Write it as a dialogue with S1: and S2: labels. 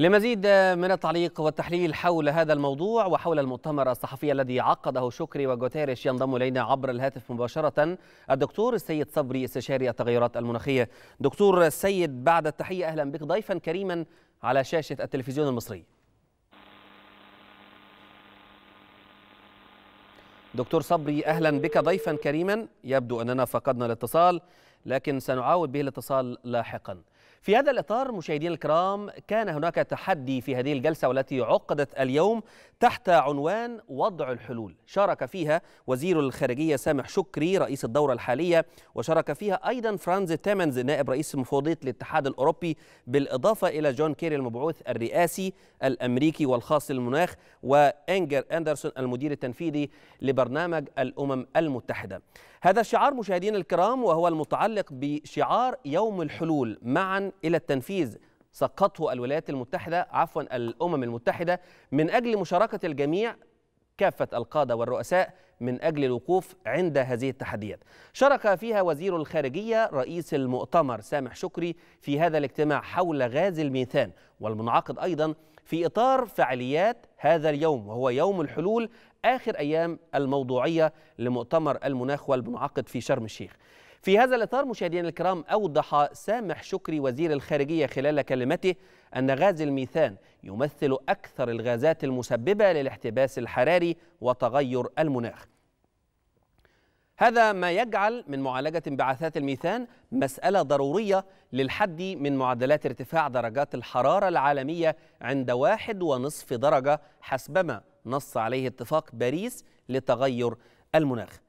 S1: لمزيد من التعليق والتحليل حول هذا الموضوع وحول المؤتمر الصحفي الذي عقده شكري وجوتيريش ينضم الينا عبر الهاتف مباشره الدكتور السيد صبري استشاري التغيرات المناخيه. دكتور السيد بعد التحيه اهلا بك ضيفا كريما على شاشه التلفزيون المصري. دكتور صبري اهلا بك ضيفا كريما يبدو اننا فقدنا الاتصال لكن سنعاود به الاتصال لاحقا. في هذا الإطار مشاهدينا الكرام كان هناك تحدي في هذه الجلسة والتي عقدت اليوم تحت عنوان وضع الحلول شارك فيها وزير الخارجية سامح شكري رئيس الدورة الحالية وشارك فيها أيضا فرانز تيمنز نائب رئيس مفوضية الاتحاد الأوروبي بالإضافة إلى جون كيري المبعوث الرئاسي الأمريكي والخاص للمناخ وإنجر أندرسون المدير التنفيذي لبرنامج الأمم المتحدة هذا الشعار مشاهدينا الكرام وهو المتعلق بشعار يوم الحلول معا إلى التنفيذ سقطه الولايات المتحدة عفوا الأمم المتحدة من أجل مشاركة الجميع كافة القادة والرؤساء من أجل الوقوف عند هذه التحديات شارك فيها وزير الخارجية رئيس المؤتمر سامح شكري في هذا الاجتماع حول غاز الميثان والمنعقد أيضا في إطار فعاليات هذا اليوم وهو يوم الحلول آخر أيام الموضوعية لمؤتمر المناخ والمنعقد في شرم الشيخ في هذا الإطار مشاهدينا الكرام أوضح سامح شكري وزير الخارجية خلال كلمته أن غاز الميثان يمثل أكثر الغازات المسببة للاحتباس الحراري وتغير المناخ هذا ما يجعل من معالجة انبعاثات الميثان مسألة ضرورية للحد من معدلات ارتفاع درجات الحرارة العالمية عند واحد ونصف درجة حسبما نص عليه اتفاق باريس لتغير المناخ